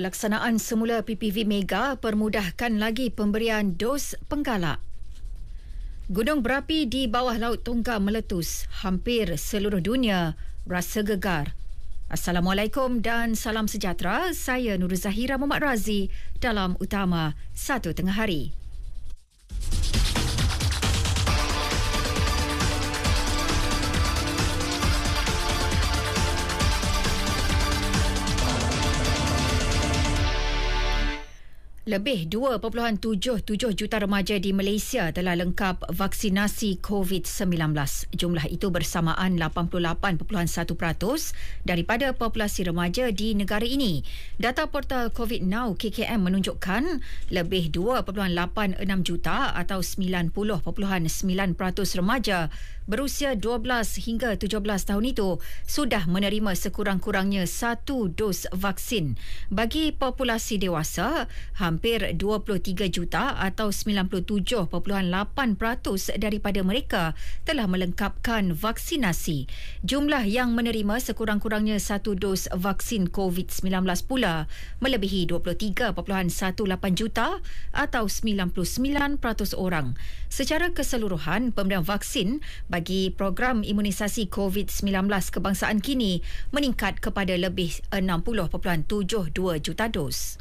Pelaksanaan semula PPV Mega permudahkan lagi pemberian dos penggalak. Gunung berapi di bawah Laut Tonga meletus hampir seluruh dunia rasa gegar. Assalamualaikum dan salam sejahtera. Saya Nur Zahira Muhammad Razi dalam Utama Satu Tengah Hari. Lebih 2.77 juta remaja di Malaysia telah lengkap vaksinasi COVID-19. Jumlah itu bersamaan 88.1% daripada populasi remaja di negara ini. Data portal COVID Now KKM menunjukkan lebih 2.86 juta atau 90.9% remaja berusia 12 hingga 17 tahun itu sudah menerima sekurang-kurangnya satu dos vaksin. Bagi populasi dewasa, hampir hampir 23 juta atau 97.8% daripada mereka telah melengkapkan vaksinasi. Jumlah yang menerima sekurang-kurangnya satu dos vaksin COVID-19 pula melebihi 23.18 juta atau 99% orang. Secara keseluruhan, pemberian vaksin bagi program imunisasi COVID-19 kebangsaan kini meningkat kepada lebih 60.72 juta dos.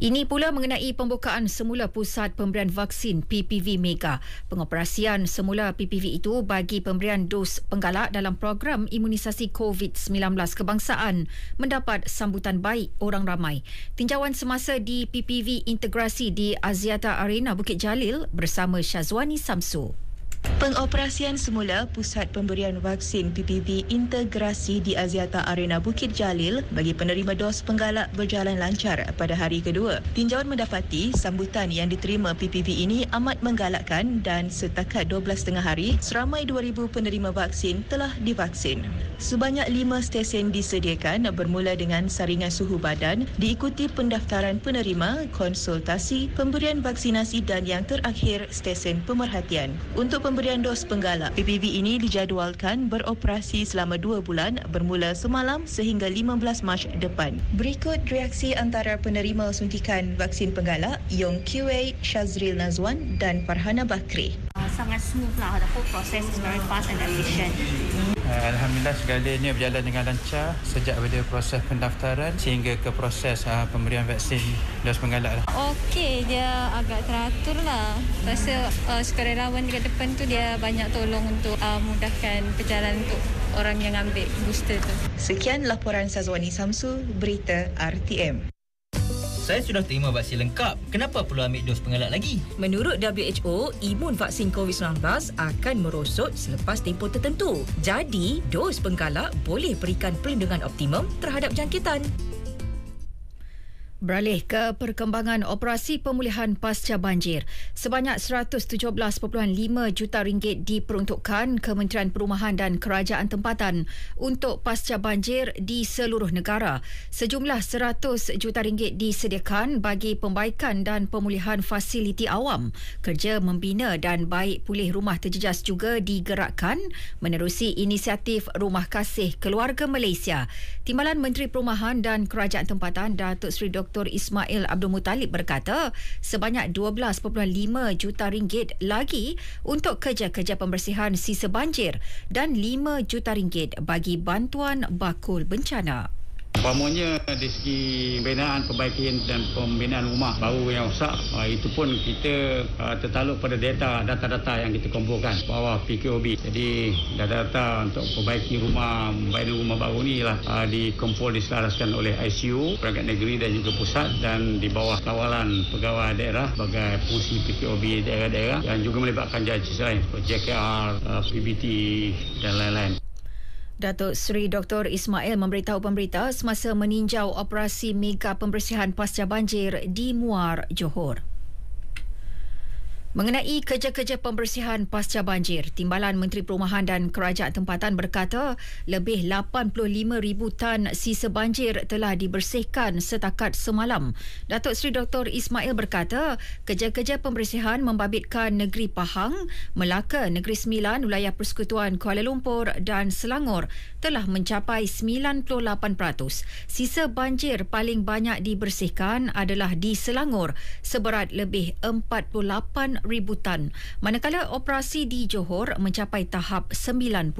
Ini pula mengenai pembukaan semula pusat pemberian vaksin PPV Mega. Pengoperasian semula PPV itu bagi pemberian dos penggalak dalam program imunisasi COVID-19 kebangsaan mendapat sambutan baik orang ramai. Tinjauan semasa di PPV Integrasi di Aziata Arena Bukit Jalil bersama Syazwani Samsu. Pengoperasian semula Pusat Pemberian Vaksin PPV Integrasi di Aziata Arena Bukit Jalil bagi penerima dos penggalak berjalan lancar pada hari kedua. Tinjauan mendapati sambutan yang diterima PPV ini amat menggalakkan dan setakat 12.30 hari, seramai 2,000 penerima vaksin telah divaksin. Sebanyak lima stesen disediakan bermula dengan saringan suhu badan diikuti pendaftaran penerima, konsultasi, pemberian vaksinasi dan yang terakhir stesen pemerhatian. Untuk pemberian dos penggalak, PPV ini dijadualkan beroperasi selama dua bulan bermula semalam sehingga 15 Mac depan. Berikut reaksi antara penerima suntikan vaksin penggalak Yong Qiwei, Shazril Nazwan dan Farhana Bakri. Ah, sangat smooth lah. The whole process is very fast and efficient. Eh, Alhamdulillah segalanya berjalan dengan lancar sejak pada proses pendaftaran sehingga ke proses uh, pemberian vaksin dos penggalak. Lah. Okey, dia agak teratur lah. Rasa uh, sukarelawan dekat depan tu dia banyak tolong untuk uh, mudahkan perjalanan untuk orang yang ambil booster tu. Sekian laporan Sazwani Samsu, Berita RTM saya sudah terima vaksin lengkap. Kenapa perlu ambil dos pengelak lagi? Menurut WHO, imun vaksin COVID-19 akan merosot selepas tempoh tertentu. Jadi, dos penggalak boleh berikan perlindungan optimum terhadap jangkitan. Beralih ke perkembangan operasi pemulihan pasca banjir, sebanyak 117.5 juta ringgit diperuntukkan Kementerian Perumahan dan Kerajaan Tempatan untuk pasca banjir di seluruh negara. Sejumlah 100 juta ringgit disediakan bagi pembaikan dan pemulihan fasiliti awam. Kerja membina dan baik pulih rumah terjejas juga digerakkan menerusi inisiatif Rumah Kasih Keluarga Malaysia. Timbalan Menteri Perumahan dan Kerajaan Tempatan Datuk Seri Dr Dr. Ismail Abdul Mutalib berkata sebanyak 12.5 juta ringgit lagi untuk kerja-kerja pembersihan sisa banjir dan 5 juta ringgit bagi bantuan bakul bencana. Pertamanya dari segi pembinaan perbaikan dan pembinaan rumah baru yang rosak ah, itu pun kita uh, ah, tertaluk pada data data-data yang kita kumpulkan bawah PKOB. Jadi data-data untuk perbaiki rumah pembinaan rumah baru ni lah ah, dikumpul diselaraskan oleh ICU perangkat negeri dan juga pusat dan di bawah kawalan pegawai daerah sebagai fungsi PKOB daerah-daerah dan juga melibatkan jajah lain seperti JKR, PBT dan lain-lain. Datuk Seri Dr. Ismail memberitahu pemberita semasa meninjau operasi mega pembersihan pasca banjir di Muar, Johor. Mengenai kerja-kerja pembersihan pasca banjir, Timbalan Menteri Perumahan dan Kerajaan Tempatan berkata lebih 85,000 tan sisa banjir telah dibersihkan setakat semalam. Datuk Seri Dr. Ismail berkata kerja-kerja pembersihan membabitkan negeri Pahang, Melaka, Negeri Sembilan, Wilayah Persekutuan Kuala Lumpur dan Selangor telah mencapai 98%. Sisa banjir paling banyak dibersihkan adalah di Selangor seberat lebih 48 ributan, manakala operasi di Johor mencapai tahap 90%.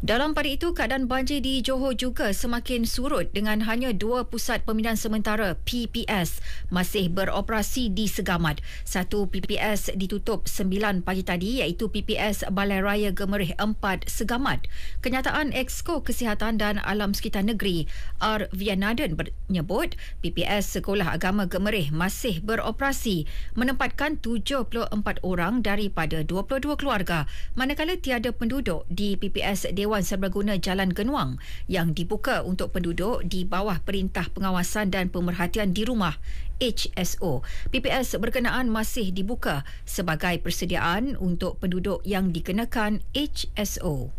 Dalam pada itu, keadaan banjir di Johor juga semakin surut dengan hanya dua pusat pemindahan sementara PPS masih beroperasi di Segamat. Satu PPS ditutup 9 pagi tadi iaitu PPS Balai Raya Gemerih 4 Segamat. Kenyataan Exco Kesihatan dan Alam Sekitar Negeri R. Vianaden menyebut PPS Sekolah Agama Gemerih masih beroperasi menempatkan 74 orang daripada 22 keluarga manakala tiada penduduk di PPS Dewa Dewan Serbaguna Jalan Genuang yang dibuka untuk penduduk di bawah Perintah Pengawasan dan Pemerhatian di Rumah HSO. PPS berkenaan masih dibuka sebagai persediaan untuk penduduk yang dikenakan HSO.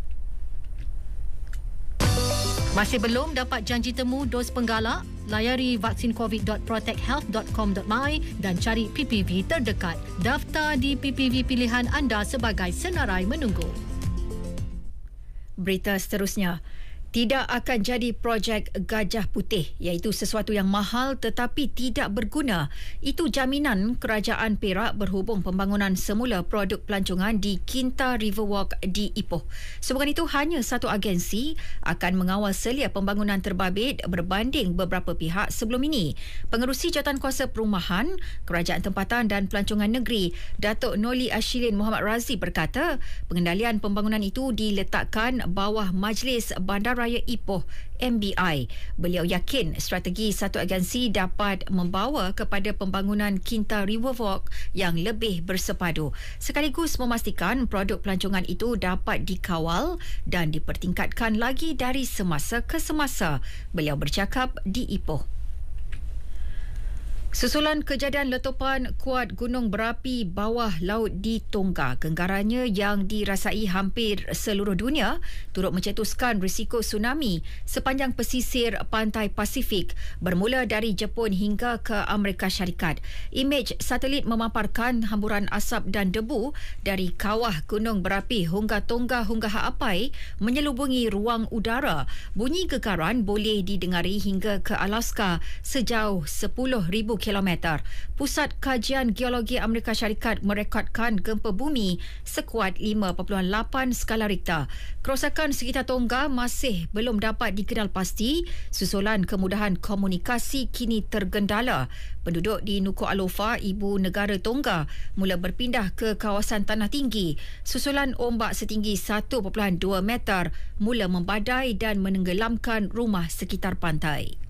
Masih belum dapat janji temu dos penggalak? Layari vaksincovid.protecthealth.com.my dan cari PPV terdekat. Daftar di PPV pilihan anda sebagai senarai menunggu berita seterusnya tidak akan jadi projek gajah putih iaitu sesuatu yang mahal tetapi tidak berguna. Itu jaminan kerajaan Perak berhubung pembangunan semula produk pelancongan di Kinta Riverwalk di Ipoh. Sebab itu hanya satu agensi akan mengawal selia pembangunan terbabit berbanding beberapa pihak sebelum ini. Pengerusi Jawatankuasa Perumahan, Kerajaan Tempatan dan Pelancongan Negeri, Datuk Noli Ashilin Muhammad Razi berkata, pengendalian pembangunan itu diletakkan bawah Majlis Bandar Raya Ipoh MBI. Beliau yakin strategi satu agensi dapat membawa kepada pembangunan Kinta River yang lebih bersepadu. Sekaligus memastikan produk pelancongan itu dapat dikawal dan dipertingkatkan lagi dari semasa ke semasa. Beliau bercakap di Ipoh. Susulan kejadian letupan kuat gunung berapi bawah laut di Tonga, genggarannya yang dirasai hampir seluruh dunia turut mencetuskan risiko tsunami sepanjang pesisir pantai Pasifik bermula dari Jepun hingga ke Amerika Syarikat. Imej satelit memaparkan hamburan asap dan debu dari kawah gunung berapi hingga Tonga hingga Haapai menyelubungi ruang udara. Bunyi gegaran boleh didengari hingga ke Alaska sejauh 10,000 km. Pusat Kajian Geologi Amerika Syarikat merekodkan gempa bumi sekuat 5.8 skala Richter. Kerosakan sekitar Tonga masih belum dapat dikenal pasti. Susulan kemudahan komunikasi kini tergendala. Penduduk di Nuku'alofa, ibu negara Tonga, mula berpindah ke kawasan tanah tinggi. Susulan ombak setinggi 1.2 meter mula membadai dan menenggelamkan rumah sekitar pantai.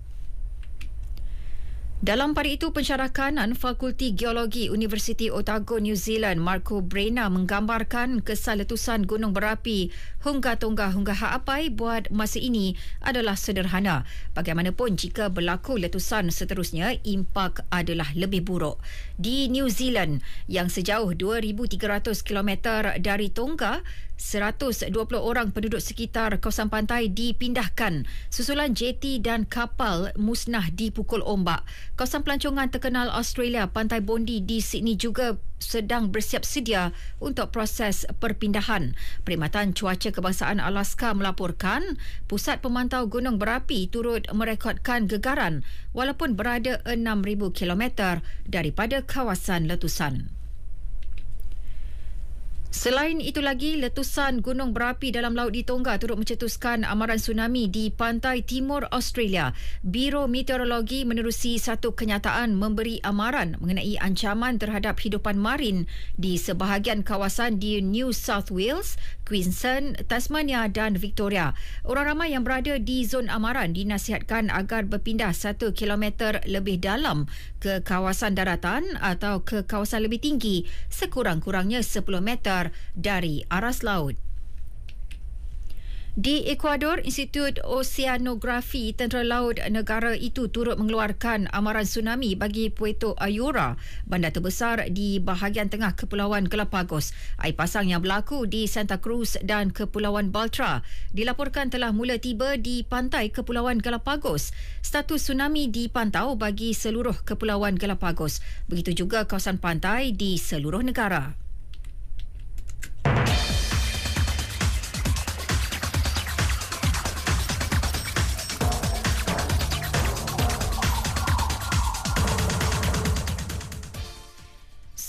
Dalam pari itu, pensyarah kanan Fakulti Geologi Universiti Otago New Zealand Marco Brena menggambarkan kesan letusan gunung berapi Hungga Tongga Hungga Ha Apai buat masa ini adalah sederhana. Bagaimanapun, jika berlaku letusan seterusnya, impak adalah lebih buruk. Di New Zealand, yang sejauh 2,300 km dari Tongga, 120 orang penduduk sekitar kawasan pantai dipindahkan. Susulan jeti dan kapal musnah dipukul ombak. Kawasan pelancongan terkenal Australia, Pantai Bondi di Sydney juga sedang bersiap sedia untuk proses perpindahan. Perkhidmatan Cuaca Kebangsaan Alaska melaporkan pusat pemantau gunung berapi turut merekodkan gegaran walaupun berada 6,000 km daripada kawasan letusan. Selain itu lagi, letusan gunung berapi dalam laut di Tonga turut mencetuskan amaran tsunami di pantai timur Australia. Biro Meteorologi menerusi satu kenyataan memberi amaran mengenai ancaman terhadap hidupan marin di sebahagian kawasan di New South Wales, Queensland, Tasmania dan Victoria. Orang ramai yang berada di zon amaran dinasihatkan agar berpindah satu kilometer lebih dalam ke kawasan daratan atau ke kawasan lebih tinggi sekurang-kurangnya 10 meter keluar dari aras laut. Di Ekuador, Institut Oceanografi Tentera Laut negara itu turut mengeluarkan amaran tsunami bagi Puerto Ayora, bandar terbesar di bahagian tengah Kepulauan Galapagos. Air pasang yang berlaku di Santa Cruz dan Kepulauan Baltra dilaporkan telah mula tiba di pantai Kepulauan Galapagos. Status tsunami dipantau bagi seluruh Kepulauan Galapagos. Begitu juga kawasan pantai di seluruh negara.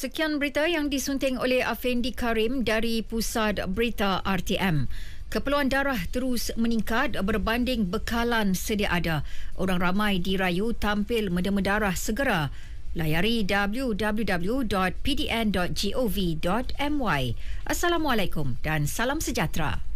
sekian berita yang disunting oleh Afendi Karim dari Pusat Berita RTM. Keperluan darah terus meningkat berbanding bekalan sedia ada. Orang ramai dirayu tampil mendema darah segera. Layari www.pdn.gov.my. Assalamualaikum dan salam sejahtera.